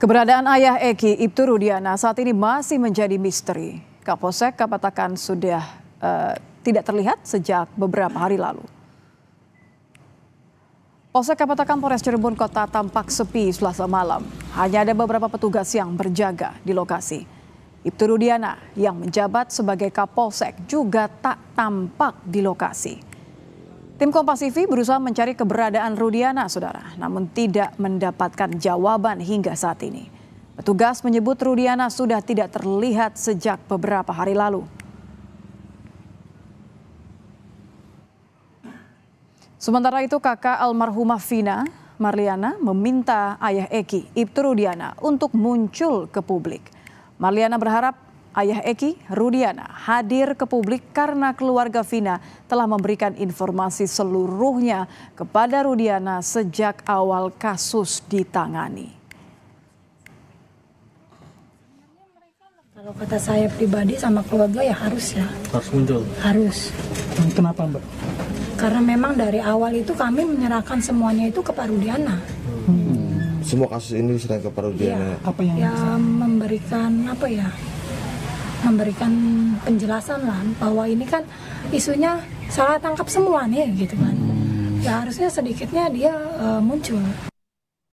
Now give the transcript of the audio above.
Keberadaan ayah Eki, Ibtu Rudiana, saat ini masih menjadi misteri. Kapolsek katakan sudah uh, tidak terlihat sejak beberapa hari lalu. Polsek Kapatakan Polres Cirebon Kota tampak sepi selasa malam. Hanya ada beberapa petugas yang berjaga di lokasi. Ibtu Rudiana yang menjabat sebagai Kapolsek juga tak tampak di lokasi. Tim Kompas TV berusaha mencari keberadaan Rudiana, saudara, namun tidak mendapatkan jawaban hingga saat ini. Petugas menyebut Rudiana sudah tidak terlihat sejak beberapa hari lalu. Sementara itu kakak almarhumah Vina, Marliana meminta ayah Eki, Ibtu Rudiana, untuk muncul ke publik. Marliana berharap Ayah Eki, Rudiana, hadir ke publik karena keluarga Vina telah memberikan informasi seluruhnya kepada Rudiana sejak awal kasus ditangani. Kalau kata saya pribadi sama keluarga ya harus ya. Harus muncul? Harus. Kenapa Mbak? Karena memang dari awal itu kami menyerahkan semuanya itu ke Pak Rudiana. Hmm. Semua kasus ini diserahkan ke Pak Rudiana? Ya, apa yang ya, memberikan apa ya, memberikan penjelasan lah bahwa ini kan isunya salah tangkap semua nih gitu kan ya harusnya sedikitnya dia uh, muncul